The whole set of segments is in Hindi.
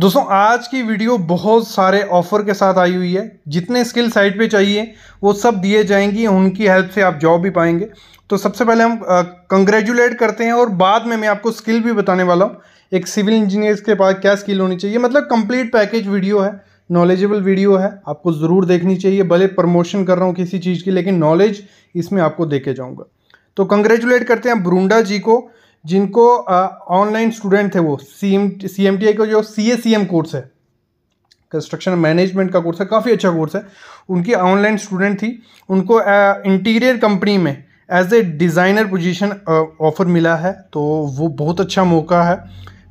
दोस्तों आज की वीडियो बहुत सारे ऑफर के साथ आई हुई है जितने स्किल साइट पे चाहिए वो सब दिए जाएंगी उनकी हेल्प से आप जॉब भी पाएंगे तो सबसे पहले हम कंग्रेचुलेट करते हैं और बाद में मैं आपको स्किल भी बताने वाला हूँ एक सिविल इंजीनियर्स के पास क्या स्किल होनी चाहिए मतलब कंप्लीट पैकेज वीडियो है नॉलेजेबल वीडियो है आपको ज़रूर देखनी चाहिए भले प्रमोशन कर रहा हूँ किसी चीज़ की लेकिन नॉलेज इसमें आपको दे के जाऊँगा तो कंग्रेचुलेट करते हैं ब्रूंडा जी को जिनको ऑनलाइन स्टूडेंट थे वो C M C M T का जो C A C M course है कंस्ट्रक्शन मैनेजमेंट का कोर्स है काफ़ी अच्छा कोर्स है उनकी ऑनलाइन स्टूडेंट थी उनको इंटीरियर कंपनी में as a designer position offer मिला है तो वो बहुत अच्छा मौका है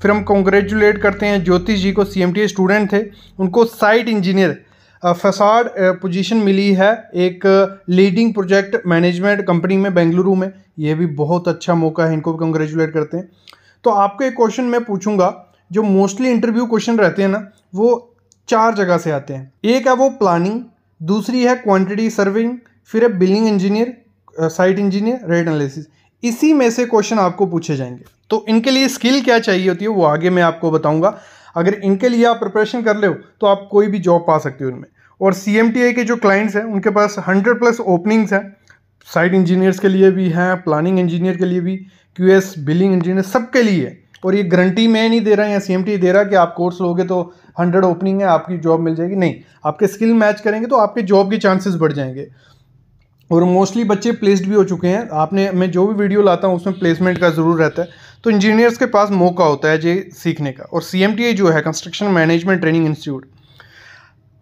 फिर हम कॉन्ग्रेचुलेट करते हैं ज्योतिष जी को सी एम टी स्टूडेंट थे उनको साइट इंजीनियर फसाड पोजीशन मिली है एक लीडिंग प्रोजेक्ट मैनेजमेंट कंपनी में बेंगलुरु में यह भी बहुत अच्छा मौका है इनको भी कंग्रेचुलेट करते हैं तो आपको एक क्वेश्चन मैं पूछूंगा जो मोस्टली इंटरव्यू क्वेश्चन रहते हैं ना वो चार जगह से आते हैं एक है वो प्लानिंग दूसरी है क्वांटिटी सर्विंग फिर है billing engineer site engineer rate analysis इसी में से क्वेश्चन आपको पूछे जाएंगे तो इनके लिए स्किल क्या चाहिए होती है वो आगे मैं आपको बताऊंगा अगर इनके लिए आप प्रिपरेशन कर ले हो तो आप कोई भी जॉब पा सकते हो उनमें और सी के जो क्लाइंट्स हैं उनके पास हंड्रेड प्लस ओपनिंग्स हैं साइट इंजीनियर्स के लिए भी हैं प्लानिंग इंजीनियर के लिए भी क्यू बिलिंग इंजीनियर सब के लिए और ये गारंटी मैं नहीं दे रहा या सी दे रहा कि आप कोर्स लोगे तो हंड्रेड ओपनिंग है आपकी जॉब मिल जाएगी नहीं आपके स्किल मैच करेंगे तो आपके जॉब के चांसेस बढ़ जाएंगे और मोस्टली बच्चे प्लेस्ड भी हो चुके हैं आपने मैं जो भी वीडियो लाता हूँ उसमें प्लेसमेंट का ज़रूर रहता है तो इंजीनियर्स के पास मौका होता है जे सीखने का और सी जो है construction management training institute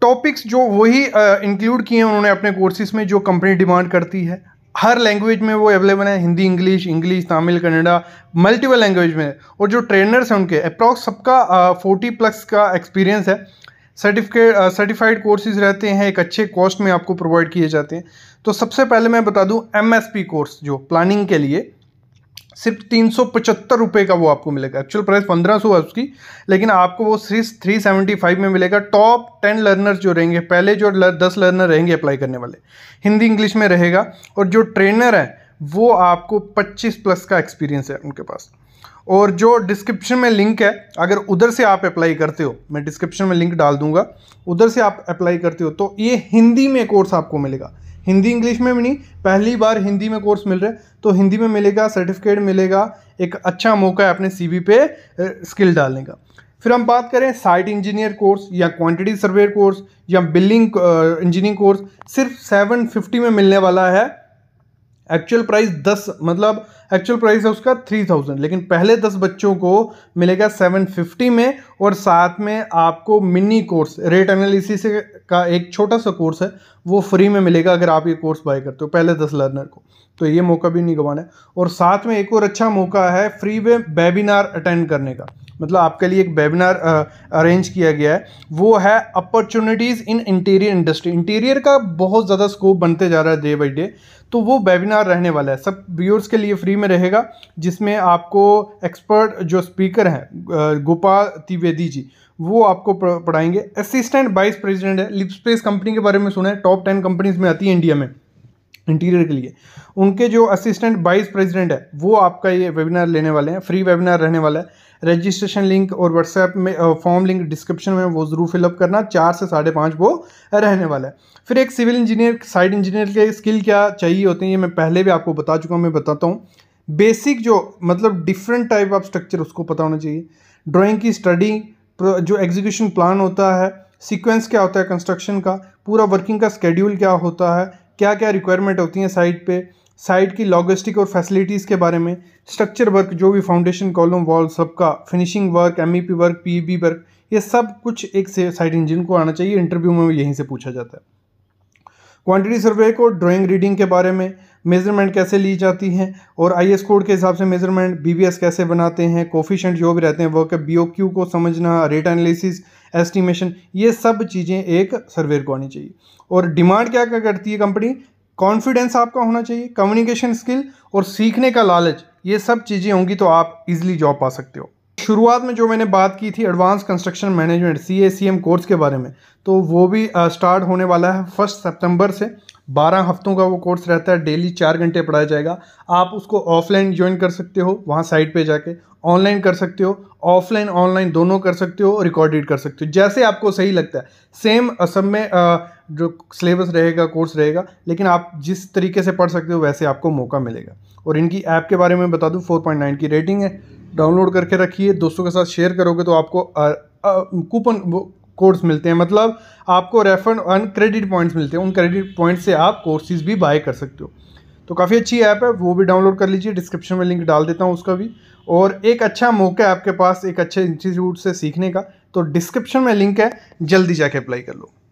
topics जो वही इंक्लूड किए हैं उन्होंने अपने कोर्सेज में जो कंपनी डिमांड करती है हर लैंग्वेज में वो अवेलेबल है Hindi English English Tamil Kannada multiple language में और जो ट्रेनर्स हैं उनके अप्रॉक्स सबका फोर्टी प्लस का एक्सपीरियंस है सर्टिफिकेट सर्टिफाइड कोर्सेज रहते हैं एक अच्छे कॉस्ट में आपको प्रोवाइड किए जाते हैं तो सबसे पहले मैं बता दूं एमएसपी कोर्स जो प्लानिंग के लिए सिर्फ तीन सौ पचहत्तर रुपये का वो आपको मिलेगा एक्चुअल प्राइस पंद्रह सौ है उसकी लेकिन आपको वो सिर्फ थ्री सेवेंटी फाइव में मिलेगा टॉप टेन लर्नर्स जो रहेंगे पहले जो लर, दस लर्नर रहेंगे अप्लाई करने वाले हिंदी इंग्लिश में रहेगा और जो ट्रेनर है वो आपको पच्चीस प्लस का एक्सपीरियंस है उनके पास और जो डिस्क्रिप्शन में लिंक है अगर उधर से आप अप्लाई करते हो मैं डिस्क्रिप्शन में लिंक डाल दूंगा उधर से आप अप्लाई करते हो तो ये हिंदी में कोर्स आपको मिलेगा हिंदी इंग्लिश में भी नहीं पहली बार हिंदी में कोर्स मिल रहा है तो हिंदी में मिलेगा सर्टिफिकेट मिलेगा एक अच्छा मौका है अपने सी पे स्किल डालने का फिर हम बात करें साइट इंजीनियर कोर्स या क्वांटिटी सर्वेयर कोर्स या बिल्डिंग इंजीनियरिंग कोर्स सिर्फ सेवन फिफ्टी में मिलने वाला है एक्चुअल प्राइस दस मतलब एक्चुअल प्राइस है उसका थ्री थाउजेंड लेकिन पहले दस बच्चों को मिलेगा सेवन फिफ्टी में और साथ में आपको मिनी कोर्स रेट एनालिसिस का एक छोटा सा कोर्स है वो फ्री में मिलेगा अगर आप ये कोर्स बाय करते हो पहले दस लर्नर को तो ये मौका भी नहीं गंवाना है और साथ में एक और अच्छा मौका है फ्री में वेबिनार अटेंड करने का मतलब आपके लिए एक वेबिनार अरेंज किया गया है वो है opportunities in interior industry interior का बहुत ज़्यादा स्कोप बनते जा रहा है डे बाई डे तो वो वेबिनार रहने वाला है सब व्यूअर्स के लिए फ्री में रहेगा जिसमें आपको एक्सपर्ट जो स्पीकर हैं गोपाल त्रिवेदी जी वो आपको पढ़ाएंगे असिस्टेंट वाइस प्रेसिडेंट है लिपस्पेस कंपनी के बारे में सुना है टॉप टेन कंपनीज में आती है इंडिया में इंटीरियर के लिए उनके जो असिस्टेंट वाइस प्रेसिडेंट है वो आपका ये वेबिनार लेने वाले हैं फ्री वेबिनार रहने वाला है रजिस्ट्रेशन लिंक और व्हाट्सएप में फॉर्म लिंक डिस्क्रिप्शन में वो ज़रूर फिलअप करना चार से साढ़े पाँच वो रहने वाला है फिर एक सिविल इंजीनियर साइड इंजीनियर के स्किल क्या चाहिए होते हैं ये मैं पहले भी आपको बता चुका हूँ मैं बताता हूँ बेसिक जो मतलब डिफरेंट टाइप ऑफ स्ट्रक्चर उसको पता होना चाहिए ड्राइंग की स्टडी जो एग्जीक्यूशन प्लान होता है सीक्वेंस क्या होता है कंस्ट्रक्शन का पूरा वर्किंग का स्केड्यूल क्या होता है क्या क्या रिक्वायरमेंट होती हैं साइट पे साइट की लॉजिस्टिक और फैसिलिटीज़ के बारे में स्ट्रक्चर वर्क जो भी फाउंडेशन कॉलम वॉल सबका finishing work M work P work ये सब कुछ एक से साइट इंजन को आना चाहिए इंटरव्यू में यहीं से पूछा जाता है क्वांटिटी सर्वे को ड्राइंग रीडिंग के बारे में मेजरमेंट कैसे ली जाती है और आई एस कोड के हिसाब से मेजरमेंट बी बी एस कैसे बनाते हैं कोफिशेंट जो भी रहते हैं वर्क बी ओ क्यू को समझना रेट एनालिसिस एस्टिमेशन ये सब चीज़ें एक सर्वेयर को आनी चाहिए और डिमांड क्या क्या करती है कंपनी कॉन्फिडेंस आपका होना चाहिए कम्युनिकेशन स्किल और सीखने का लालच ये सब चीज़ें होंगी तो आप इजीली जॉब पा सकते हो शुरुआत में जो मैंने बात की थी advance construction management C A C M course के बारे में तो वो भी स्टार्ट होने वाला है फर्स्ट सितंबर से बारह हफ्तों का वो कोर्स रहता है डेली चार घंटे पढ़ाया जाएगा आप उसको ऑफलाइन ज्वाइन कर सकते हो वहाँ साइट पे जाके ऑनलाइन कर सकते हो ऑफलाइन ऑनलाइन दोनों कर सकते हो रिकॉर्डेड कर सकते हो जैसे आपको सही लगता है सेम सब में जो सिलेबस रहेगा कोर्स रहेगा लेकिन आप जिस तरीके से पढ़ सकते हो वैसे आपको मौका मिलेगा और इनकी ऐप के बारे में बता दूँ फोर की रेटिंग है डाउनलोड करके रखिए दोस्तों के साथ शेयर करोगे तो आपको कूपन कोर्स मिलते हैं मतलब आपको रेफर अन क्रेडिट पॉइंट्स मिलते हैं उन क्रेडिट पॉइंट्स से आप कोर्सेज भी बाय कर सकते हो तो काफ़ी अच्छी ऐप है वो भी डाउनलोड कर लीजिए डिस्क्रिप्शन में लिंक डाल देता हूँ उसका भी और एक अच्छा मौका है आपके पास एक अच्छे इंस्टीट्यूट से सीखने का तो डिस्क्रिप्शन में लिंक है जल्दी जाके अप्लाई कर लो